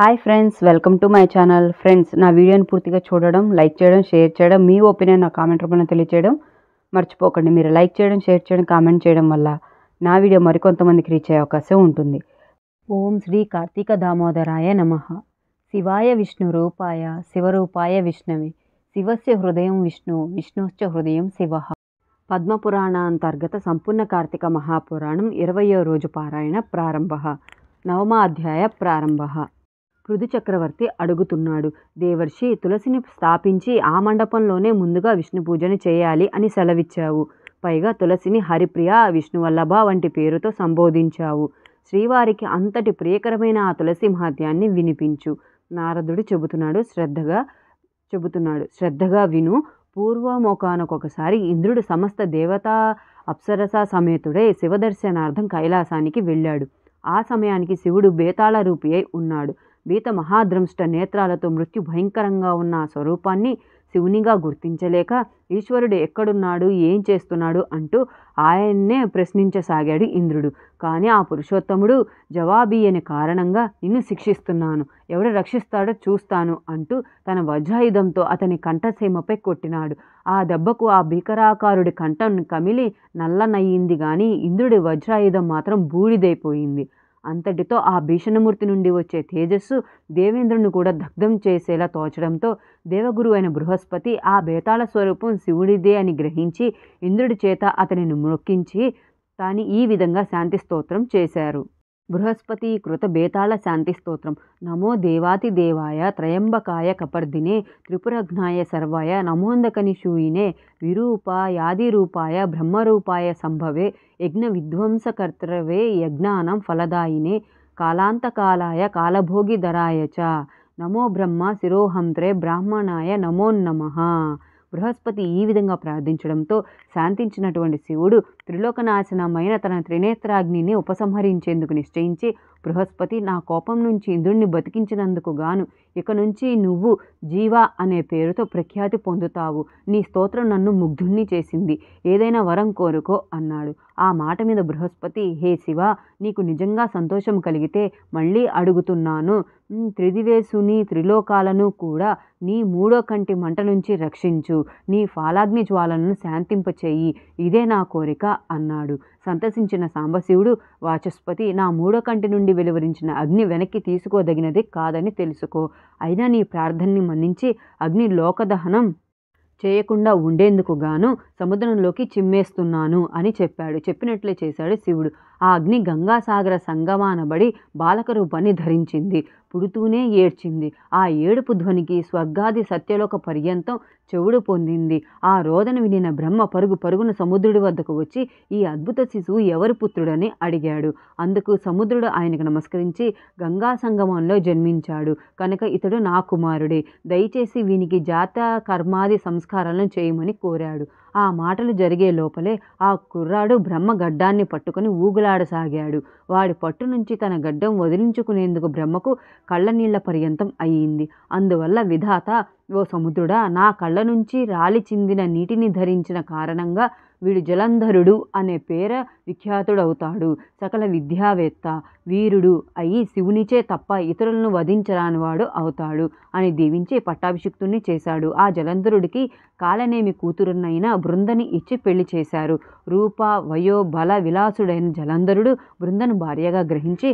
hi friends welcome to my channel friends నా వీడియోని పూర్తిగా చూడడం లైక్ చేయడం షేర్ చేయడం మీ ఒపీనియన్ నా కామెంట్ రూపంలో తెలియచేయడం మర్చిపోకండి మీరు లైక్ చేయడం షేర్ చేయడం కామెంట్ చేయడం వల్ల నా వీడియో మరికొంతమందికి రీచ్ అయ్యే అవకాశం ఉంటుంది ఓం శ్రీ కార్తీక దామోదరాయ నమ శివాయ విష్ణు రూపాయ శివరూపాయ విష్ణవి శివస్య హృదయం విష్ణు విష్ణుశ్చ హృదయం శివ పద్మపురాణ అంతర్గత సంపూర్ణ కార్తీక మహాపురాణం ఇరవయో రోజు పారాయణ ప్రారంభ నవమాధ్యాయ ప్రారంభ పృథు చక్రవర్తి అడుగుతున్నాడు దేవర్షి తులసిని స్థాపించి ఆ మండపంలోనే ముందుగా విష్ణు పూజను చేయాలి అని సెలవిచ్చావు పైగా తులసిని హరిప్రియ విష్ణువల్లభ వంటి పేరుతో సంబోధించావు శ్రీవారికి అంతటి ప్రియకరమైన ఆ తులసి మహాత్యాన్ని వినిపించు నారదుడు చెబుతున్నాడు శ్రద్ధగా చెబుతున్నాడు శ్రద్ధగా విను పూర్వమోకానొకొకసారి ఇంద్రుడు సమస్త దేవతా అప్సరస సమేతుడే శివదర్శనార్థం కైలాసానికి వెళ్ళాడు ఆ సమయానికి శివుడు బేతాళ రూపి అయి ఉన్నాడు భీత మహాద్రంష్ట నేత్రాలతో మృత్యు భయంకరంగా ఉన్న ఆ స్వరూపాన్ని శివునిగా గుర్తించలేక ఈశ్వరుడు ఎక్కడున్నాడు ఏం చేస్తున్నాడు అంటూ ఆయన్నే ప్రశ్నించసాగాడు ఇంద్రుడు కానీ ఆ పురుషోత్తముడు జవాబీయని కారణంగా నిన్ను శిక్షిస్తున్నాను ఎవడు రక్షిస్తాడో చూస్తాను అంటూ తన వజ్రాయుధంతో అతని కంఠసీమపై కొట్టినాడు ఆ దెబ్బకు ఆ భీకరాకారుడి కంఠం కమిలి నల్లనయ్యింది కానీ ఇంద్రుడి వజ్రాయుధం మాత్రం బూడిదైపోయింది అంతటితో ఆ భీషణమూర్తి నుండి వచ్చే తేజస్సు దేవేంద్రుని కూడా దగ్ధం చేసేలా తోచడంతో దేవగురు అయిన బృహస్పతి ఆ బేతాళ స్వరూపం శివుడిదే అని గ్రహించి ఇంద్రుడి చేత అతనిని మొక్కించి తాను ఈ విధంగా శాంతి స్తోత్రం చేశారు బృహస్పతి కృత బేతాళ శాంతి స్తోత్రం నమో దేవాతి దేవాయ త్రయంబకాయ కపర్దినే త్రిపురఘ్నాయ సర్వాయ నమోందకని శూయినే రూపాయ బ్రహ్మరూపాయ సంభవే యజ్ఞ విధ్వంసకర్తవే యజ్ఞానం ఫలదాయినే కాలాంతకాలాయ కాలభోగిధరాయ చ నమో బ్రహ్మ శిరోహంత్రే బ్రాహ్మణాయ నమో నమః బృహస్పతి ఈ విధంగా ప్రార్థించడంతో శాంతించినటువంటి శివుడు త్రిలోకనాశనమైన తన త్రినేత్రాగ్నిని ఉపసంహరించేందుకు నిశ్చయించి బృహస్పతి నా కోపం నుంచి ఇంద్రుణ్ణి బతికించినందుకు గాను ఇక నుంచి నువ్వు జీవ అనే పేరుతో ప్రఖ్యాతి పొందుతావు నీ స్తోత్రం నన్ను ముగ్ధుణ్ణి చేసింది ఏదైనా వరం కోరుకో అన్నాడు ఆ మాట మీద బృహస్పతి హే శివ నీకు నిజంగా సంతోషం కలిగితే మళ్ళీ అడుగుతున్నాను త్రిదివేశుని త్రిలోకాలను కూడా నీ మూడో కంటి మంట నుంచి రక్షించు నీ ఫాలాగ్ని జ్వాలను శాంతింపచేయి ఇదే నా కోరిక అన్నాడు సంతసించిన సాంబశివుడు వాచస్పతి నా మూడో కంటి నుండి వెలువరించిన అగ్ని వెనక్కి తీసుకోదగినది కాదని తెలుసుకో అయినా నీ ప్రార్థనని మన్నించి అగ్ని లోకదహనం చేయకుండా ఉండేందుకు గాను సముద్రంలోకి చిమ్మేస్తున్నాను అని చెప్పాడు చెప్పినట్లే చేశాడు శివుడు ఆ అగ్ని గంగాసాగర సంగమానబడి బాలక రూపాన్ని ధరించింది పుడుతూనే ఏడ్చింది ఆ ఏడుపు ధ్వనికి స్వర్గాది సత్యలోక పర్యంతం చెవుడు పొందింది ఆ రోదన వినిన బ్రహ్మ పరుగు పరుగున సముద్రుడి వద్దకు వచ్చి ఈ అద్భుత శిశువు ఎవరి పుత్రుడని అడిగాడు అందుకు సముద్రుడు ఆయనకు నమస్కరించి గంగా సంగమంలో జన్మించాడు కనుక ఇతడు నా కుమారుడే దయచేసి వీనికి జాత కర్మాది సంస్కారాలను చేయమని కోరాడు ఆ మాటలు జరిగే లోపలే ఆ కుర్రాడు బ్రహ్మ గడ్డాన్ని పట్టుకుని ఊగులాడసాగాడు వాడి పట్టు నుంచి తన గడ్డం వదిలించుకునేందుకు బ్రహ్మకు కళ్ళనీళ్ల పర్యంతం అయింది అందువల్ల విధాత ఓ సముద్రుడా నా కళ్ళ నుంచి రాలి చిందిన నీటిని ధరించిన కారణంగా వీడు జలంధరుడు అనే పేర విఖ్యాతుడవుతాడు సకల విద్యావేత్త వీరుడు అయి శివునిచే తప్ప ఇతరులను వధించరానివాడు అవుతాడు అని దీవించి పట్టాభిషిక్తుణ్ణి చేశాడు ఆ జలంధరుడికి కాలనేమి కూతురున్నైన బృందని ఇచ్చి పెళ్లి చేశారు రూప వయో బల విలాసుడైన జలంధరుడు బృందను భార్యగా గ్రహించి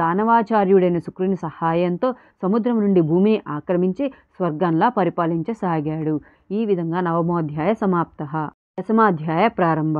దానవాచార్యుడైన శుక్రుని సహాయంతో సముద్రం నుండి భూమిని ఆక్రమించి స్వర్గంలా పరిపాలించసాగాడు ఈ విధంగా నవమోధ్యాయ సమాప్త దశమాధ్యాయ ప్రారంభ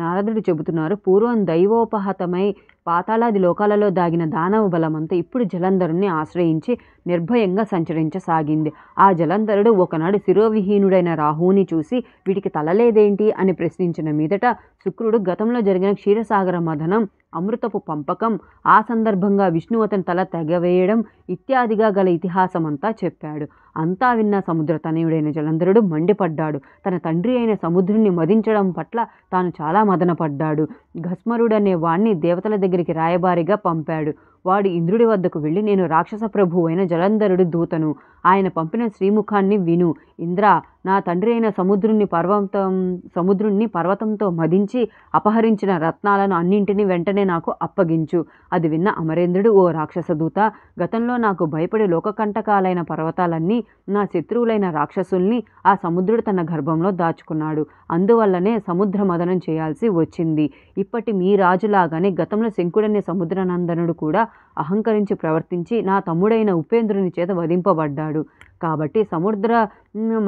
నారదుడు చెబుతున్నారు పూర్వం దైవోపహతమై పాతాళాది లోకాలలో దాగిన దానవ బలమంతా ఇప్పుడు జలంధరుణ్ణి ఆశ్రయించి నిర్భయంగా సంచరించసాగింది ఆ జలంధరుడు ఒకనాడు శిరోవిహీనుడైన రాహుని చూసి వీటికి తలలేదేంటి అని ప్రశ్నించిన మీదట శుక్రుడు గతంలో జరిగిన క్షీరసాగర మథనం అమృతపు పంపకం ఆ సందర్భంగా విష్ణు అతని తల తెగవేయడం ఇత్యాదిగా గల ఇతిహాసమంతా చెప్పాడు అంతా విన్న సముద్ర తనయుడైన జలంధరుడు మండిపడ్డాడు తన తండ్రి అయిన సముద్రుణ్ణి మదించడం పట్ల తాను చాలా మదనపడ్డాడు ఘస్మరుడనే వాణ్ణి దేవతల దగ్గరికి రాయబారిగా పంపాడు వాడు ఇంద్రుడి వద్దకు వెళ్ళి నేను రాక్షస ప్రభువు అయిన జలంధరుడు దూతను ఆయన పంపిన శ్రీముఖాన్ని విను ఇంద్ర నా తండ్రి అయిన సముద్రుణ్ణి పర్వతం సముద్రుణ్ణి పర్వతంతో మదించి అపహరించిన రత్నాలను అన్నింటినీ వెంటనే నాకు అప్పగించు అది విన్న అమరేంద్రుడు ఓ రాక్షస దూత గతంలో నాకు భయపడే లోకకంటకాలైన పర్వతాలన్నీ నా శత్రువులైన రాక్షసుల్ని ఆ సముద్రుడు తన గర్భంలో దాచుకున్నాడు అందువల్లనే సముద్ర మదనం చేయాల్సి వచ్చింది ఇప్పటి మీ రాజులాగానే గతంలో శంకుడనే సముద్రనందనుడు కూడా అహంకరించి ప్రవర్తించి నా తమ్ముడైన ఉపేంద్రుని చేత వధింపబడ్డాడు కాబట్టి సముద్ర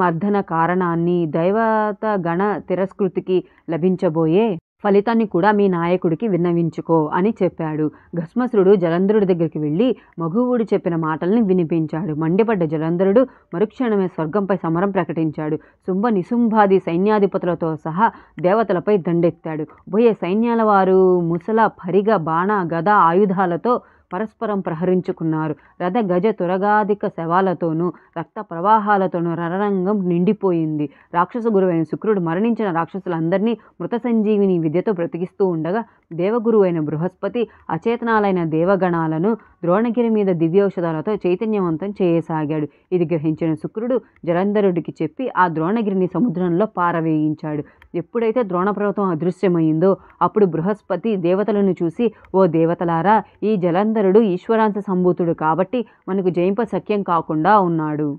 మర్దన కారణాన్ని దైవత గణ తిరస్కృతికి లభించబోయే ఫలితాన్ని కూడా మీ నాయకుడికి విన్నవించుకో అని చెప్పాడు భస్మసురుడు జలంధరుడి దగ్గరికి వెళ్ళి మగువుడు చెప్పిన మాటల్ని వినిపించాడు మండిపడ్డ జలంధరుడు మరుక్షణమే స్వర్గంపై సమరం ప్రకటించాడు శుంభ నిశుంభాది సైన్యాధిపతులతో సహా దేవతలపై దండెత్తాడు పోయే సైన్యాల వారు ముసల పరిగ బాణ గద ఆయుధాలతో పరస్పరం ప్రహరించుకున్నారు రథ గజ తురగాధిక శవాలతోనూ రక్త ప్రవాహాలతోనూ రణరంగం నిండిపోయింది రాక్షస గురువైన శుక్రుడు మరణించిన రాక్షసులందరినీ మృత సంజీవిని విద్యతో బ్రతికిస్తూ ఉండగా దేవగురువైన బృహస్పతి అచేతనాలైన దేవగణాలను ద్రోణగిరి మీద దివ్యౌషధాలతో చైతన్యవంతం చేయసాగాడు ఇది గ్రహించిన శుక్రుడు జలంధరుడికి చెప్పి ఆ ద్రోణగిరిని సముద్రంలో పారవేయించాడు ఎప్పుడైతే ద్రోణపర్వతం అదృశ్యమైందో అప్పుడు బృహస్పతి దేవతలను చూసి ఓ దేవతలారా ఈ జలంధరుడు ఈశ్వరాంత సంభూతుడు కాబట్టి మనకు జయింప సఖ్యం కాకుండా ఉన్నాడు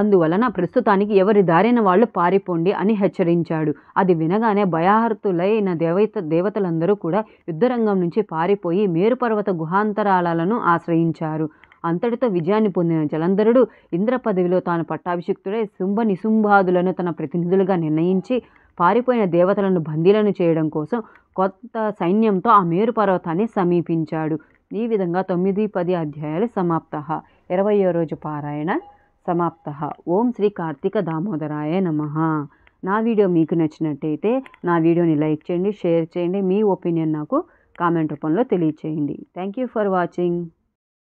అందువలన ప్రస్తుతానికి ఎవరి దారిన వాళ్ళు పారిపోండి అని హెచ్చరించాడు అది వినగానే భయాహర్తులైన దేవత దేవతలందరూ కూడా యుద్ధరంగం నుంచి పారిపోయి మేరుపర్వత గుహాంతరాలను ఆశ్రయించారు అంతటితో విజయాన్ని పొందిన జలంధరుడు ఇంద్ర పదవిలో తాను పట్టాభిషిక్తుడై శుంభ నిశుంభాదులను తన ప్రతినిధులుగా నిర్ణయించి పారిపోయిన దేవతలను బందీలను చేయడం కోసం కొత్త సైన్యంతో ఆ మేరు పర్వతాన్ని సమీపించాడు ఈ విధంగా తొమ్మిది పది అధ్యాయాలు సమాప్త ఇరవయో రోజు పారాయణ సమాప్త ఓం శ్రీ కార్తీక దామోదరాయ నమ నా వీడియో మీకు నచ్చినట్టయితే నా వీడియోని లైక్ చేయండి షేర్ చేయండి మీ ఒపీనియన్ నాకు కామెంట్ రూపంలో తెలియచేయండి థ్యాంక్ యూ ఫర్ వాచింగ్